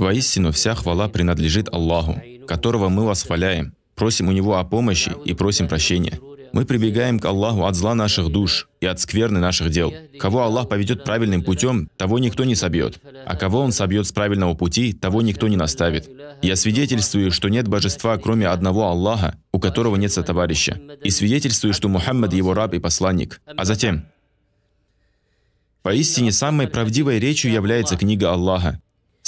Воистину, вся хвала принадлежит Аллаху, которого мы восхваляем, просим у Него о помощи и просим прощения. Мы прибегаем к Аллаху от зла наших душ и от скверны наших дел. Кого Аллах поведет правильным путем, того никто не собьет. А кого Он собьет с правильного пути, того никто не наставит. Я свидетельствую, что нет божества, кроме одного Аллаха, у которого нет сотоварища. И свидетельствую, что Мухаммад его раб и посланник. А затем... Поистине, самой правдивой речью является книга Аллаха,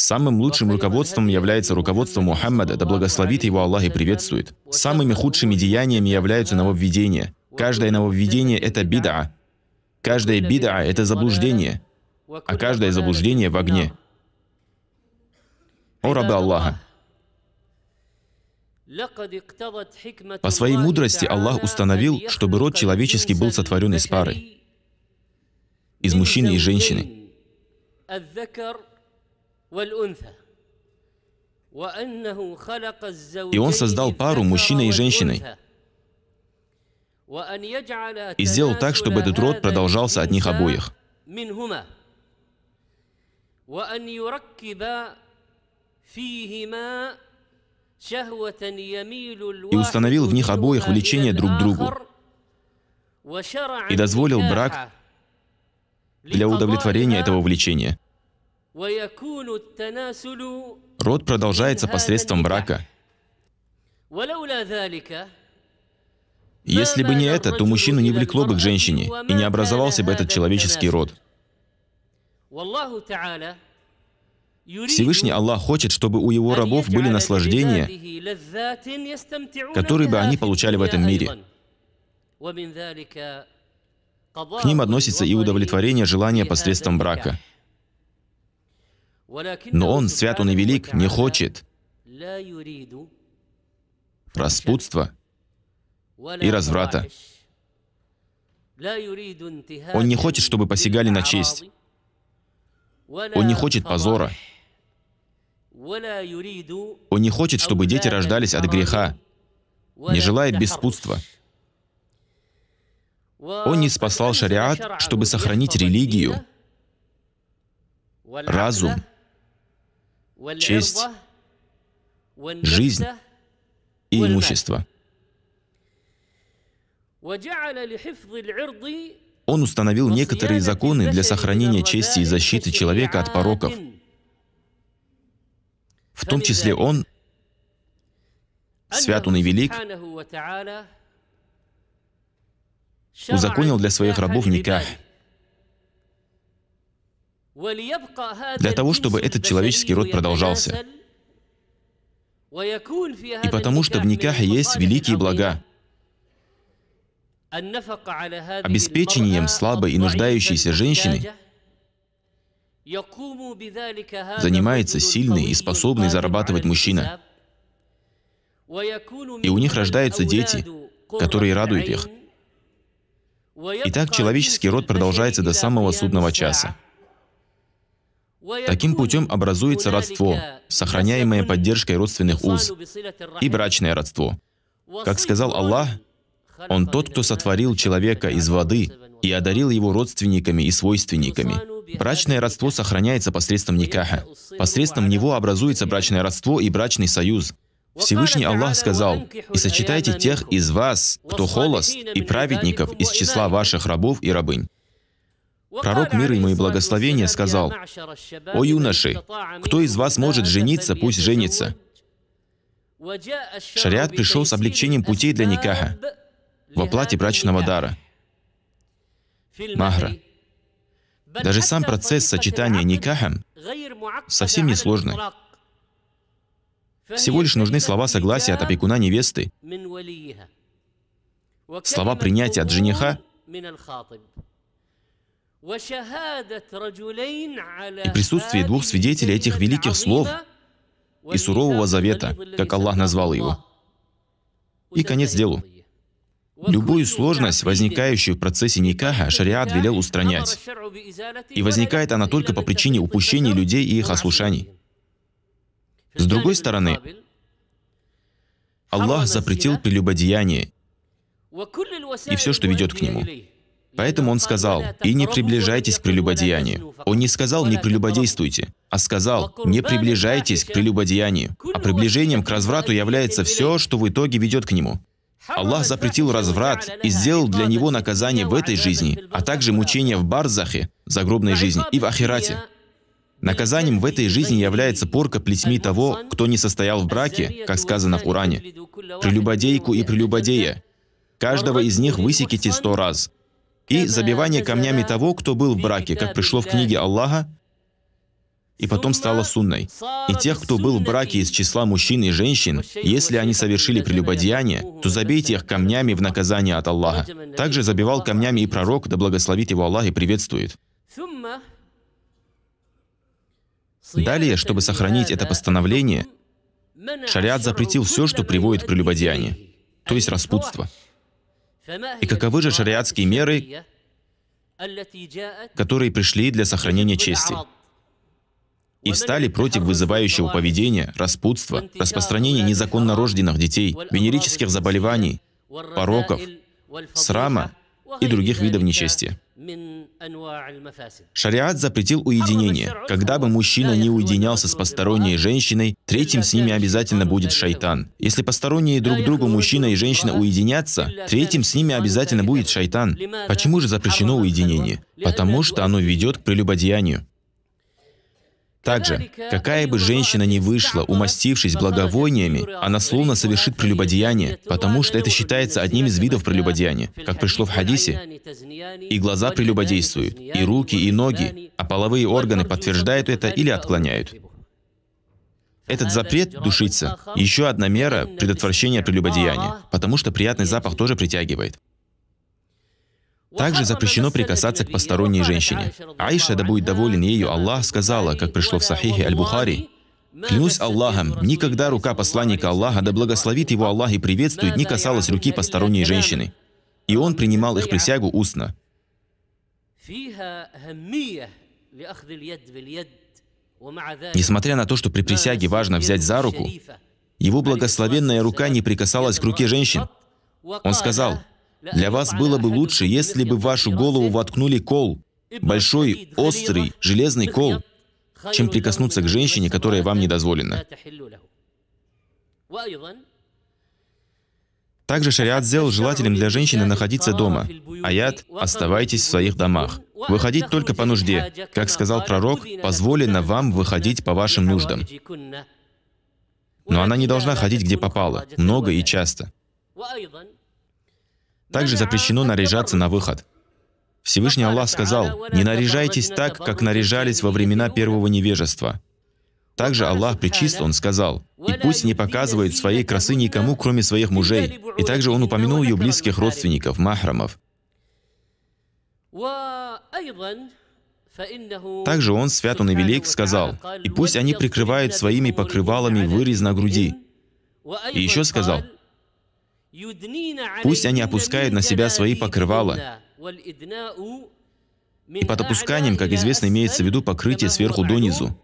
Самым лучшим руководством является руководство Мухаммада, да благословит его Аллах и приветствует. Самыми худшими деяниями являются нововведения. Каждое нововведение – это бида. Каждое бида – это заблуждение. А каждое заблуждение – в огне. О рабы Аллаха! По своей мудрости Аллах установил, чтобы род человеческий был сотворен из пары, из мужчины и женщины. И он создал пару мужчиной и женщиной, и сделал так, чтобы этот род продолжался от них обоих. И установил в них обоих влечение друг к другу и дозволил брак для удовлетворения этого влечения. Род продолжается посредством брака. Если бы не это, то мужчину не влекло бы к женщине, и не образовался бы этот человеческий род. Всевышний Аллах хочет, чтобы у его рабов были наслаждения, которые бы они получали в этом мире. К ним относится и удовлетворение желания посредством брака – но Он, свят Он и велик, не хочет распутства и разврата. Он не хочет, чтобы посягали на честь. Он не хочет позора. Он не хочет, чтобы дети рождались от греха. Не желает беспутства. Он не спасал шариат, чтобы сохранить религию, разум честь, жизнь и имущество. Он установил некоторые законы для сохранения чести и защиты человека от пороков. В том числе он, свят он и велик, узаконил для своих рабов никах, для того, чтобы этот человеческий род продолжался. И потому что в никахе есть великие блага, обеспечением слабой и нуждающейся женщины занимается сильный и способный зарабатывать мужчина. И у них рождаются дети, которые радуют их. И так человеческий род продолжается до самого судного часа. Таким путем образуется родство, сохраняемое поддержкой родственных уз, и брачное родство. Как сказал Аллах, Он тот, кто сотворил человека из воды и одарил его родственниками и свойственниками. Брачное родство сохраняется посредством никаха. Посредством него образуется брачное родство и брачный союз. Всевышний Аллах сказал, «И сочетайте тех из вас, кто холост, и праведников из числа ваших рабов и рабынь». Пророк мира ему и благословения сказал, «О юноши, кто из вас может жениться, пусть женится». Шариат пришел с облегчением путей для никаха в оплате брачного дара, махра. Даже сам процесс сочетания никаха совсем не сложный. Всего лишь нужны слова согласия от опекуна невесты, слова принятия от жениха, и присутствие двух свидетелей этих великих слов и сурового завета, как Аллах назвал его. И конец делу. Любую сложность, возникающую в процессе никаха, шариат велел устранять. И возникает она только по причине упущения людей и их ослушаний. С другой стороны, Аллах запретил прелюбодеяние и все, что ведет к нему. Поэтому он сказал, «И не приближайтесь к прелюбодеянию». Он не сказал «не прелюбодействуйте», а сказал «не приближайтесь к прелюбодеянию». А приближением к разврату является все, что в итоге ведет к нему. Аллах запретил разврат и сделал для него наказание в этой жизни, а также мучения в барзахе, загробной жизни, и в ахирате. Наказанием в этой жизни является порка плетьми того, кто не состоял в браке, как сказано в Уране. Прелюбодейку и прелюбодея. Каждого из них высеките сто раз – и забивание камнями того, кто был в браке, как пришло в книге Аллаха, и потом стало сунной. И тех, кто был в браке из числа мужчин и женщин, если они совершили прелюбодеяние, то забейте их камнями в наказание от Аллаха. Также забивал камнями и пророк, да благословит его Аллах и приветствует. Далее, чтобы сохранить это постановление, шариат запретил все, что приводит к прелюбодеянию, то есть распутство. И каковы же шариатские меры, которые пришли для сохранения чести? и встали против вызывающего поведения, распутства, распространения незаконно рожденных детей, венерических заболеваний, пороков, срама и других видов нечести. Шариат запретил уединение. Когда бы мужчина не уединялся с посторонней женщиной, третьим с ними обязательно будет шайтан. Если посторонние друг другу мужчина и женщина уединятся, третьим с ними обязательно будет шайтан. Почему же запрещено уединение? Потому что оно ведет к прелюбодеянию. Также, какая бы женщина ни вышла, умастившись благовониями, она словно совершит прелюбодеяние, потому что это считается одним из видов прелюбодеяния, как пришло в хадисе. И глаза прелюбодействуют, и руки, и ноги, а половые органы подтверждают это или отклоняют. Этот запрет душиться. Еще одна мера предотвращения прелюбодеяния, потому что приятный запах тоже притягивает. Также запрещено прикасаться к посторонней женщине. Аиша, да будет доволен ею, Аллах сказала, как пришло в Сахихе Аль-Бухари, «Клянусь Аллахом, никогда рука посланника Аллаха, да благословит его Аллах и приветствует, не касалась руки посторонней женщины». И он принимал их присягу устно. Несмотря на то, что при присяге важно взять за руку, его благословенная рука не прикасалась к руке женщин. Он сказал, для вас было бы лучше, если бы в вашу голову воткнули кол, большой, острый, железный кол, чем прикоснуться к женщине, которая вам не дозволена. Также шариат сделал желателем для женщины находиться дома. Аят «Оставайтесь в своих домах». Выходить только по нужде. Как сказал пророк, позволено вам выходить по вашим нуждам. Но она не должна ходить где попало, много и часто. Также запрещено наряжаться на выход. Всевышний Аллах сказал, «Не наряжайтесь так, как наряжались во времена первого невежества». Также Аллах причислил, Он сказал, «И пусть не показывает своей красы никому, кроме своих мужей». И также Он упомянул ее близких родственников, махрамов. Также он, свят он и велик, сказал, «И пусть они прикрывают своими покрывалами вырез на груди». И еще сказал, Пусть они опускают на себя свои покрывала. И под опусканием, как известно, имеется в виду покрытие сверху донизу.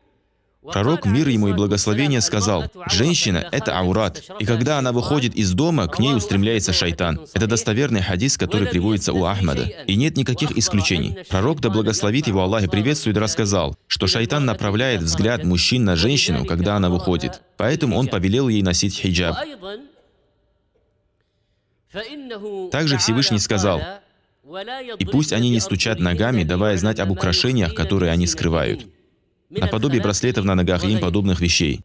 Пророк, мир ему и благословение, сказал, «Женщина — это аурат, и когда она выходит из дома, к ней устремляется шайтан». Это достоверный хадис, который приводится у Ахмада. И нет никаких исключений. Пророк, да благословит его Аллах и приветствует, рассказал, что шайтан направляет взгляд мужчин на женщину, когда она выходит. Поэтому он повелел ей носить хиджаб. Также Всевышний сказал, «И пусть они не стучат ногами, давая знать об украшениях, которые они скрывают, наподобие браслетов на ногах и им подобных вещей».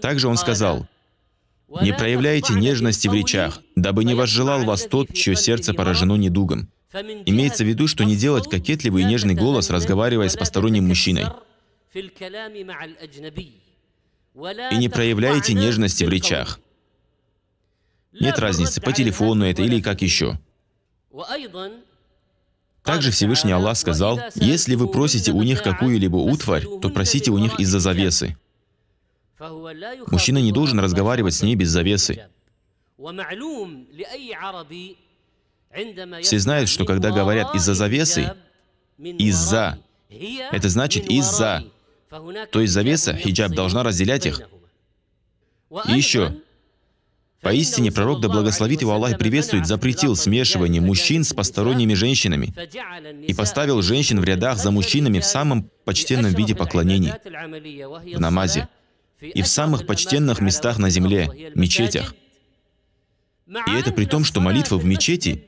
Также он сказал, «Не проявляйте нежности в речах, дабы не возжелал вас тот, чье сердце поражено недугом». Имеется в виду, что не делать кокетливый и нежный голос, разговаривая с посторонним мужчиной. И не проявляйте нежности в речах. Нет разницы, по телефону это или как еще. Также Всевышний Аллах сказал, «Если вы просите у них какую-либо утварь, то просите у них из-за завесы». Мужчина не должен разговаривать с ней без завесы. Все знают, что когда говорят «из-за завесы», «из-за», это значит «из-за». То есть завеса, хиджаб, должна разделять их. И еще, Поистине, пророк, да благословит его Аллах, приветствует, запретил смешивание мужчин с посторонними женщинами и поставил женщин в рядах за мужчинами в самом почтенном виде поклонений, в намазе, и в самых почтенных местах на земле, мечетях. И это при том, что молитва в мечети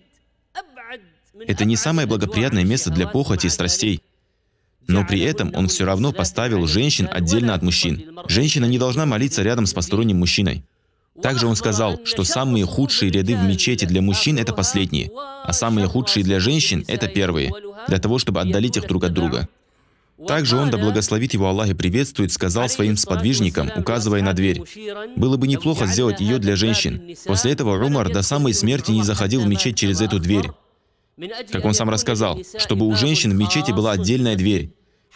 – это не самое благоприятное место для похоти и страстей. Но при этом он все равно поставил женщин отдельно от мужчин. Женщина не должна молиться рядом с посторонним мужчиной. Также он сказал, что самые худшие ряды в мечети для мужчин – это последние, а самые худшие для женщин – это первые, для того, чтобы отдалить их друг от друга. Также он, да благословит его Аллах и приветствует, сказал своим сподвижникам, указывая на дверь, «Было бы неплохо сделать ее для женщин». После этого Умар до самой смерти не заходил в мечеть через эту дверь. Как он сам рассказал, чтобы у женщин в мечети была отдельная дверь,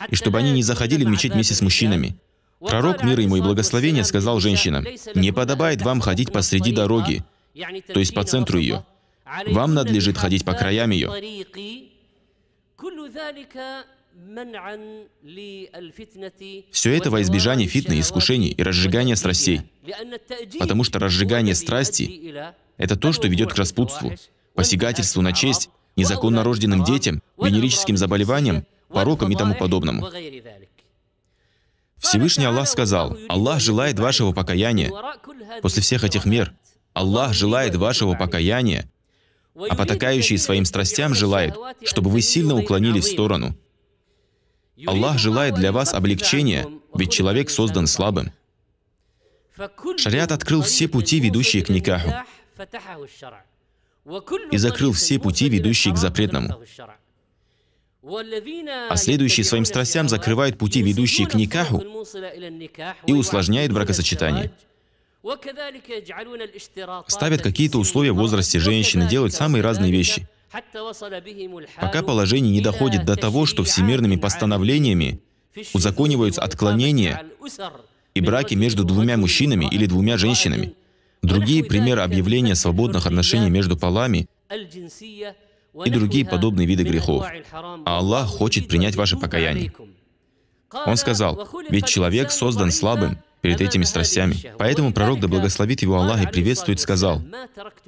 и чтобы они не заходили в мечеть вместе с мужчинами. Пророк, мир ему и благословение, сказал женщинам, «Не подобает вам ходить посреди дороги, то есть по центру ее. Вам надлежит ходить по краям ее». Все это во избежание фитны, искушений и разжигания страстей. Потому что разжигание страсти — это то, что ведет к распутству, посягательству на честь, незаконно рожденным детям, венерическим заболеваниям, порокам и тому подобному. Всевышний Аллах сказал, «Аллах желает вашего покаяния». После всех этих мер, Аллах желает вашего покаяния, а потакающие своим страстям желает, чтобы вы сильно уклонились в сторону. Аллах желает для вас облегчения, ведь человек создан слабым. Шариат открыл все пути, ведущие к никаху, и закрыл все пути, ведущие к запретному. А следующие своим страстям закрывают пути, ведущие к никаху, и усложняет бракосочетание. Ставят какие-то условия в возрасте женщины, делают самые разные вещи. Пока положение не доходит до того, что всемирными постановлениями узакониваются отклонения и браки между двумя мужчинами или двумя женщинами. Другие примеры объявления свободных отношений между полами и другие подобные виды грехов. А Аллах хочет принять ваше покаяние. Он сказал, «Ведь человек создан слабым перед этими страстями». Поэтому пророк, да благословит его Аллах и приветствует, сказал,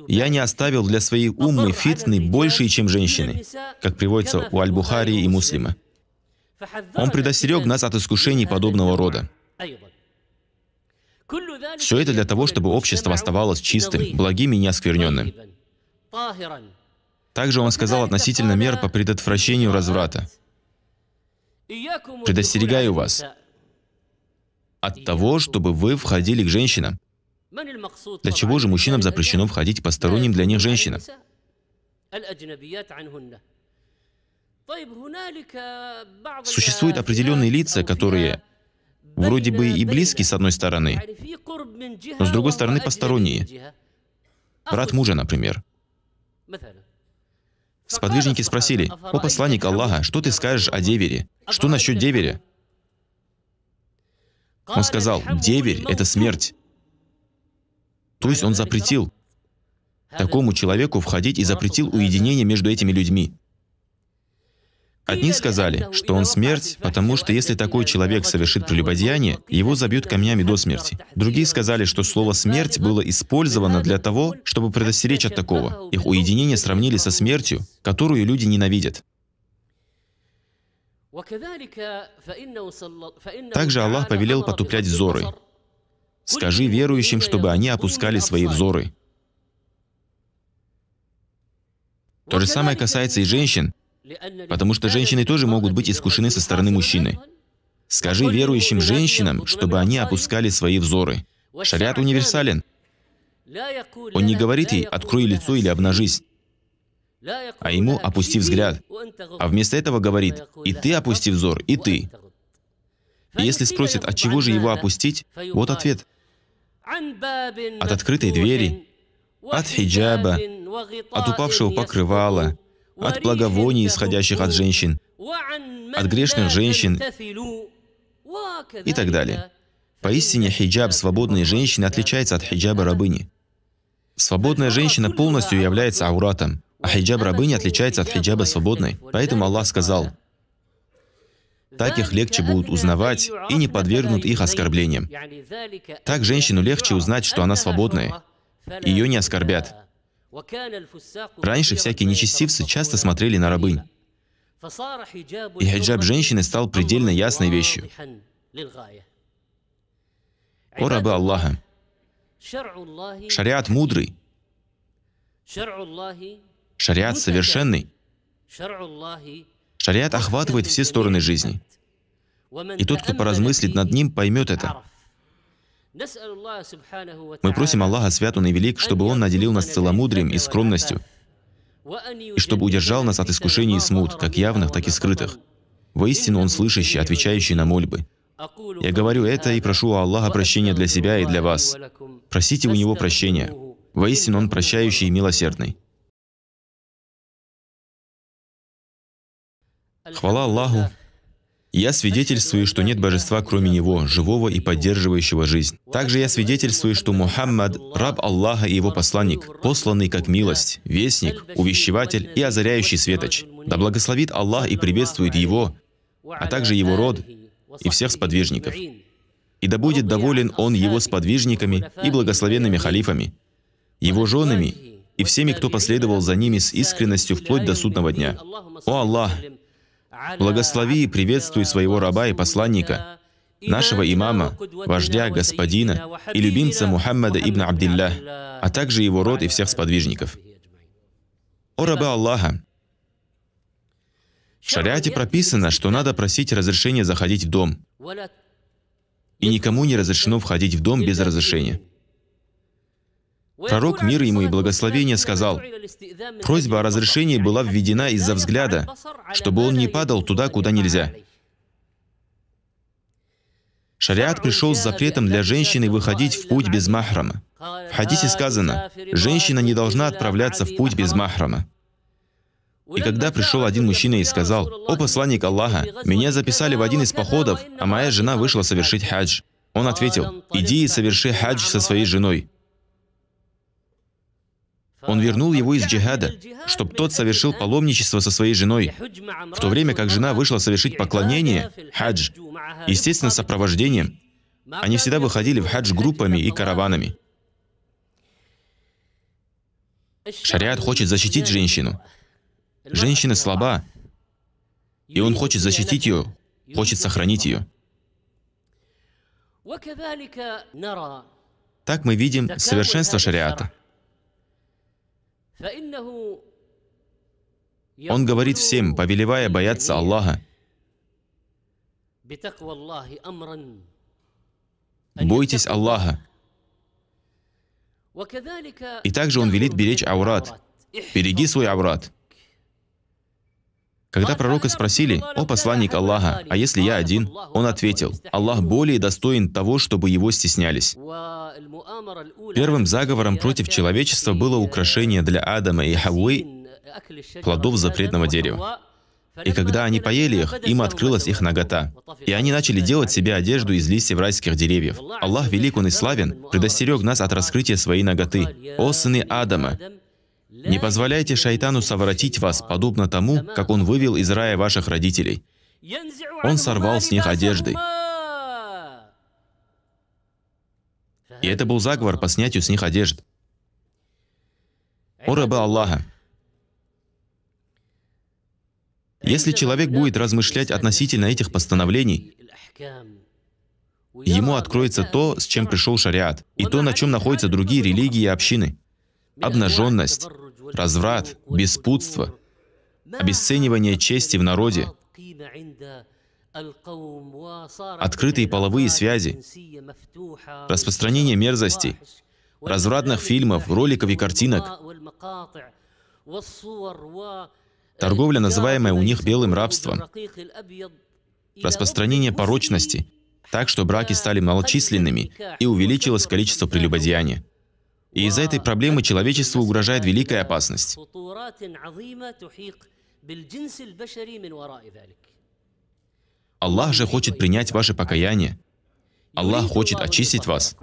«Я не оставил для своей умы фитны больше, чем женщины», как приводится у Аль-Бухари и Муслима. Он предостерег нас от искушений подобного рода. Все это для того, чтобы общество оставалось чистым, благим и неоскверненным. Также он сказал относительно мер по предотвращению разврата. «Предостерегаю вас от того, чтобы вы входили к женщинам. Для чего же мужчинам запрещено входить посторонним для них женщинам? Существуют определенные лица, которые вроде бы и близки с одной стороны, но с другой стороны посторонние. Брат мужа, например. Сподвижники спросили, «О посланник Аллаха, что ты скажешь о девере? А что насчет деверя?» Он сказал, «Деверь — это смерть». То есть он запретил такому человеку входить и запретил уединение между этими людьми. Одни сказали, что он смерть, потому что если такой человек совершит прелюбодеяние, его забьют камнями до смерти. Другие сказали, что слово «смерть» было использовано для того, чтобы предостеречь от такого. Их уединение сравнили со смертью, которую люди ненавидят. Также Аллах повелел потуплять взоры. «Скажи верующим, чтобы они опускали свои взоры». То же самое касается и женщин, Потому что женщины тоже могут быть искушены со стороны мужчины. Скажи верующим женщинам, чтобы они опускали свои взоры. Шариат универсален. Он не говорит ей «открой лицо» или «обнажись», а ему «опусти взгляд». А вместо этого говорит «и ты опусти взор, и ты». И если спросят, от «А чего же его опустить, вот ответ. От открытой двери, от хиджаба, от упавшего покрывала, от благовоний, исходящих от женщин, от грешных женщин и так далее. Поистине хиджаб свободной женщины отличается от хиджаба рабыни. Свободная женщина полностью является ауратом, а хиджаб рабыни отличается от хиджаба свободной. Поэтому Аллах сказал, так их легче будут узнавать и не подвергнут их оскорблениям. Так женщину легче узнать, что она свободная. Ее не оскорбят. Раньше всякие нечестивцы часто смотрели на рабынь. И хиджаб женщины стал предельно ясной вещью. О рабы Аллаха! Шариат мудрый. Шариат совершенный. Шариат охватывает все стороны жизни. И тот, кто поразмыслит над ним, поймет это. Мы просим Аллаха, Святого и велик, чтобы Он наделил нас целомудрием и скромностью, и чтобы удержал нас от искушений и смут, как явных, так и скрытых. Воистину Он слышащий, отвечающий на мольбы. Я говорю это и прошу у Аллаха прощения для себя и для вас. Просите у Него прощения. Воистину Он прощающий и милосердный. Хвала Аллаху, я свидетельствую, что нет божества, кроме Него, живого и поддерживающего жизнь. Также я свидетельствую, что Мухаммад – раб Аллаха и его посланник, посланный как милость, вестник, увещеватель и озаряющий светоч. Да благословит Аллах и приветствует его, а также его род и всех сподвижников. И да будет доволен он его сподвижниками и благословенными халифами, его женами и всеми, кто последовал за ними с искренностью вплоть до судного дня. О Аллах, Благослови и приветствуй своего раба и посланника, нашего имама, вождя, господина и любимца Мухаммада ибн Абдилля, а также его род и всех сподвижников. О раба Аллаха! В шариате прописано, что надо просить разрешения заходить в дом, и никому не разрешено входить в дом без разрешения. Пророк, мир ему и благословение, сказал, «Просьба о разрешении была введена из-за взгляда, чтобы он не падал туда, куда нельзя». Шариат пришел с запретом для женщины выходить в путь без махрама. В хадисе сказано, женщина не должна отправляться в путь без махрама. И когда пришел один мужчина и сказал, «О посланник Аллаха, меня записали в один из походов, а моя жена вышла совершить хадж». Он ответил, «Иди и соверши хадж со своей женой, он вернул его из джихада, чтобы тот совершил паломничество со своей женой, в то время как жена вышла совершить поклонение, хадж, естественно, сопровождением. Они всегда выходили в хадж группами и караванами. Шариат хочет защитить женщину. Женщина слаба, и он хочет защитить ее, хочет сохранить ее. Так мы видим совершенство шариата. Он говорит всем, повелевая бояться Аллаха, «Бойтесь Аллаха». И также он велит беречь аурат. «Береги свой аурат». Когда пророка спросили, «О посланник Аллаха, а если я один?» Он ответил, «Аллах более достоин того, чтобы его стеснялись». Первым заговором против человечества было украшение для Адама и Хаввы плодов запретного дерева. И когда они поели их, им открылась их нагота. И они начали делать себе одежду из листьев райских деревьев. Аллах Велик, Он и Славен, предостерег нас от раскрытия своей ноготы. «О сыны Адама, не позволяйте шайтану совратить вас, подобно тому, как он вывел из рая ваших родителей. Он сорвал с них одежды. И это был заговор по снятию с них одежд. О рабы Аллаха! Если человек будет размышлять относительно этих постановлений, ему откроется то, с чем пришел шариат, и то, на чем находятся другие религии и общины. Обнаженность, разврат, беспутство, обесценивание чести в народе, открытые половые связи, распространение мерзостей, развратных фильмов, роликов и картинок, торговля, называемая у них белым рабством, распространение порочности, так что браки стали малочисленными и увеличилось количество прелюбодеяния. И из-за этой проблемы человечеству угрожает великая опасность. Аллах же хочет принять ваше покаяние. Аллах хочет очистить вас.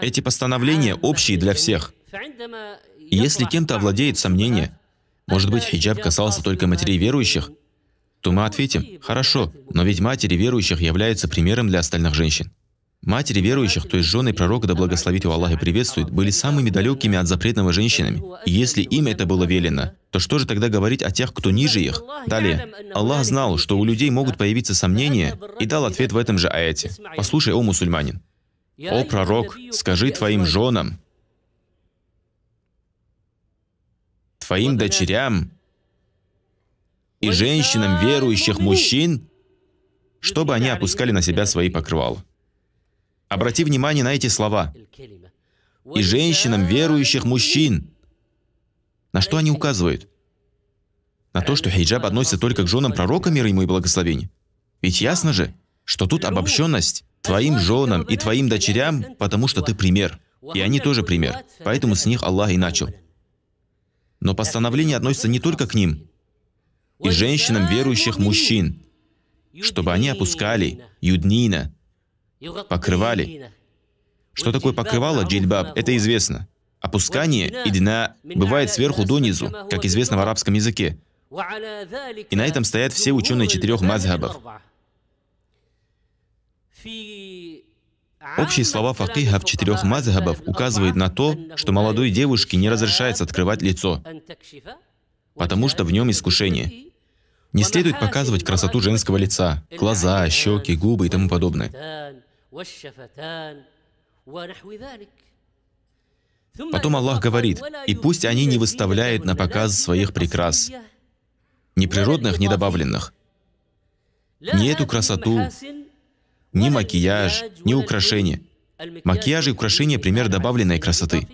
Эти постановления общие для всех. если кем-то овладеет сомнение, может быть, хиджаб касался только матерей верующих, то мы ответим, хорошо, но ведь матери верующих являются примером для остальных женщин. Матери верующих, то есть жены пророка, да благословит его Аллах и приветствует, были самыми далекими от запретного женщинами. И если им это было велено, то что же тогда говорить о тех, кто ниже их? Далее. Аллах знал, что у людей могут появиться сомнения, и дал ответ в этом же аяте. Послушай, о мусульманин. О пророк, скажи твоим женам, твоим дочерям и женщинам верующих мужчин, чтобы они опускали на себя свои покрывала. Обрати внимание на эти слова. «И женщинам верующих мужчин». На что они указывают? На то, что хиджаб относится только к женам пророка, мир ему и благословение. Ведь ясно же, что тут обобщенность твоим женам и твоим дочерям, потому что ты пример. И они тоже пример. Поэтому с них Аллах и начал. Но постановление относится не только к ним, и женщинам верующих мужчин, чтобы они опускали юднина, покрывали. Что такое покрывало, джильбаб, это известно. Опускание идина бывает сверху донизу, как известно в арабском языке. И на этом стоят все ученые четырех мазхабов. Общие слова в четырех мазхабов указывают на то, что молодой девушке не разрешается открывать лицо, потому что в нем искушение. Не следует показывать красоту женского лица, глаза, щеки, губы и тому подобное. Потом Аллах говорит, «И пусть они не выставляют на показ своих прекрас, ни природных, ни добавленных, ни эту красоту, ни макияж, ни украшения. Макияж и украшения – пример добавленной красоты.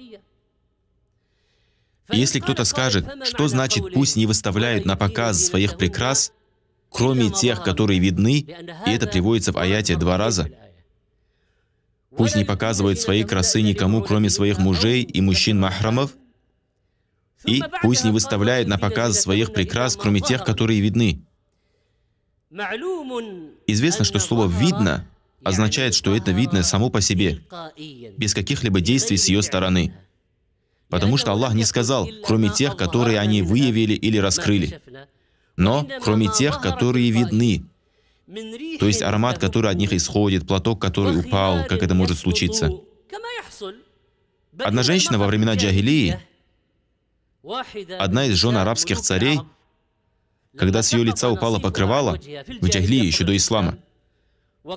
И если кто-то скажет, что значит «пусть не выставляют на показ своих прекрас», кроме тех, которые видны, и это приводится в аяте два раза – Пусть не показывают своей красы никому, кроме своих мужей и мужчин-махрамов, и пусть не выставляют на показ своих прекрас, кроме тех, которые видны. Известно, что слово «видно» означает, что это видно само по себе, без каких-либо действий с ее стороны. Потому что Аллах не сказал, кроме тех, которые они выявили или раскрыли, но кроме тех, которые видны, то есть аромат, который от них исходит, платок, который упал, как это может случиться. Одна женщина во времена джагилии, одна из жен арабских царей, когда с ее лица упала покрывало, в джагилии еще до ислама,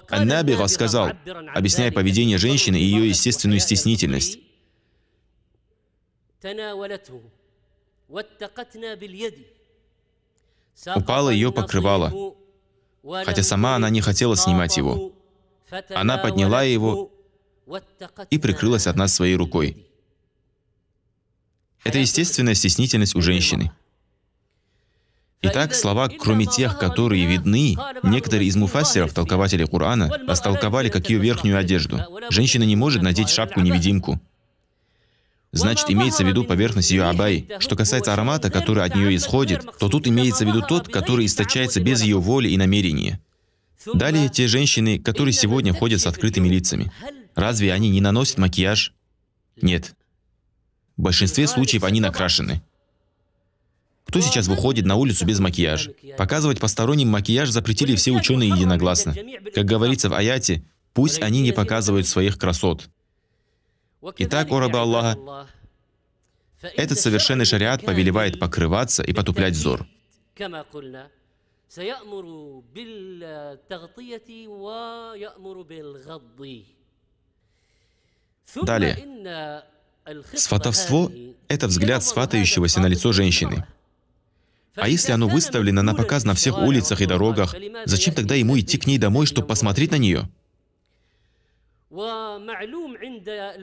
Аннабига сказал, объясняя поведение женщины и ее естественную стеснительность. упала ее покрывало, хотя сама она не хотела снимать его. Она подняла его и прикрылась от нас своей рукой. Это естественная стеснительность у женщины. Итак, слова, кроме тех, которые видны, некоторые из муфассеров, толкователей Корана, растолковали как ее верхнюю одежду. Женщина не может надеть шапку-невидимку значит имеется в виду поверхность ее абай. Что касается аромата, который от нее исходит, то тут имеется в виду тот, который источается без ее воли и намерения. Далее те женщины, которые сегодня ходят с открытыми лицами. Разве они не наносят макияж? Нет. В большинстве случаев они накрашены. Кто сейчас выходит на улицу без макияжа? Показывать посторонним макияж запретили все ученые единогласно. Как говорится в аяте, пусть они не показывают своих красот. Итак, о рабы Аллаха, этот совершенный шариат повелевает покрываться и потуплять взор. Далее. Сватовство — это взгляд сватающегося на лицо женщины. А если оно выставлено на показ на всех улицах и дорогах, зачем тогда ему идти к ней домой, чтобы посмотреть на нее? И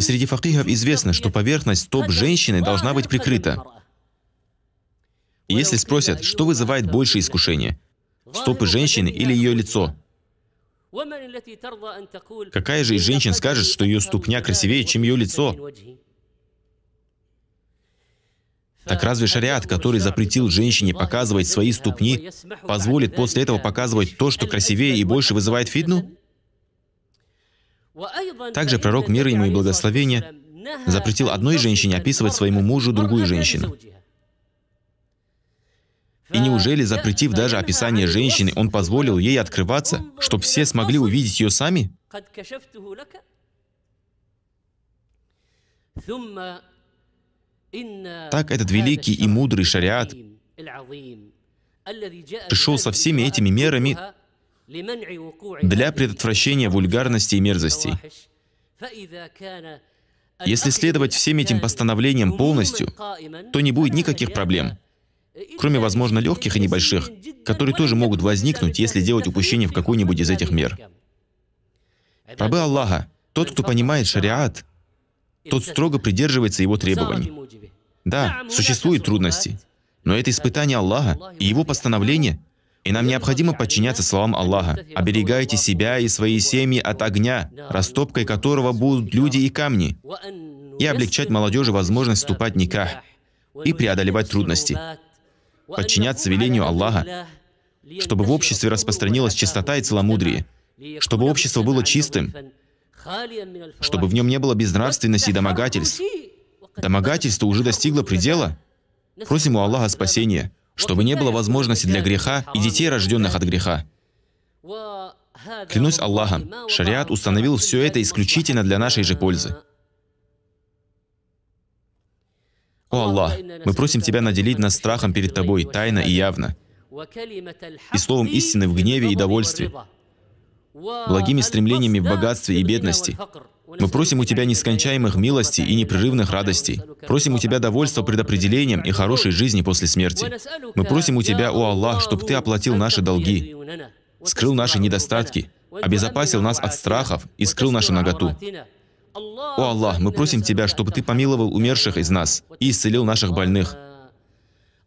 среди факихов известно, что поверхность стоп женщины должна быть прикрыта. если спросят, что вызывает больше искушения, стопы женщины или ее лицо, какая же из женщин скажет, что ее ступня красивее, чем ее лицо? Так разве шариат, который запретил женщине показывать свои ступни, позволит после этого показывать то, что красивее и больше вызывает фитну? Также пророк, мир ему и благословение, запретил одной женщине описывать своему мужу другую женщину. И неужели, запретив даже описание женщины, он позволил ей открываться, чтобы все смогли увидеть ее сами? Так этот великий и мудрый шариат пришел со всеми этими мерами для предотвращения вульгарности и мерзостей. Если следовать всем этим постановлениям полностью, то не будет никаких проблем, кроме, возможно, легких и небольших, которые тоже могут возникнуть, если делать упущение в какой-нибудь из этих мер. Рабы Аллаха, тот, кто понимает шариат, тот строго придерживается его требований. Да, существуют трудности, но это испытание Аллаха и его постановление – и нам необходимо подчиняться словам Аллаха. «Оберегайте себя и свои семьи от огня, растопкой которого будут люди и камни» и облегчать молодежи возможность вступать в никах и преодолевать трудности, подчиняться велению Аллаха, чтобы в обществе распространилась чистота и целомудрие, чтобы общество было чистым, чтобы в нем не было безнравственности и домогательств. Домогательство уже достигло предела. Просим у Аллаха спасения чтобы не было возможности для греха и детей, рожденных от греха. Клянусь Аллахом, шариат установил все это исключительно для нашей же пользы. О Аллах, мы просим Тебя наделить нас страхом перед Тобой, тайно и явно, и словом истины в гневе и довольстве, благими стремлениями в богатстве и бедности. Мы просим у Тебя нескончаемых милостей и непрерывных радостей. Просим у Тебя довольства предопределением и хорошей жизни после смерти. Мы просим у Тебя, о Аллах, чтобы Ты оплатил наши долги, скрыл наши недостатки, обезопасил нас от страхов и скрыл нашу наготу. О Аллах, мы просим Тебя, чтобы Ты помиловал умерших из нас и исцелил наших больных.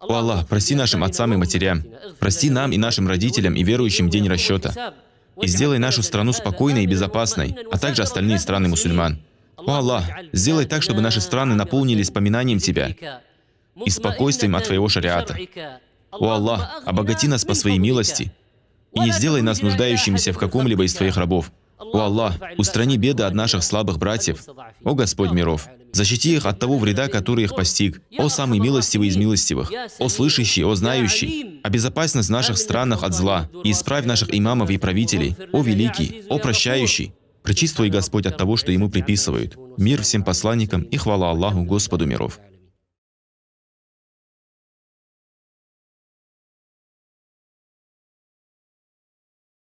О Аллах, прости нашим отцам и матерям, прости нам и нашим родителям и верующим день расчета и сделай нашу страну спокойной и безопасной, а также остальные страны мусульман. О Аллах, сделай так, чтобы наши страны наполнились поминанием Тебя и спокойствием от Твоего шариата. О Аллах, обогати нас по Своей милости и не сделай нас нуждающимися в каком-либо из Твоих рабов. О Аллах, устрани беды от наших слабых братьев. О Господь миров, защити их от того вреда, который их постиг. О самый милостивый из милостивых, о слышащий, о знающий, обезопась нас в наших странах от зла и исправь наших имамов и правителей. О великий, о прощающий, причиствуй Господь от того, что ему приписывают. Мир всем посланникам и хвала Аллаху Господу миров.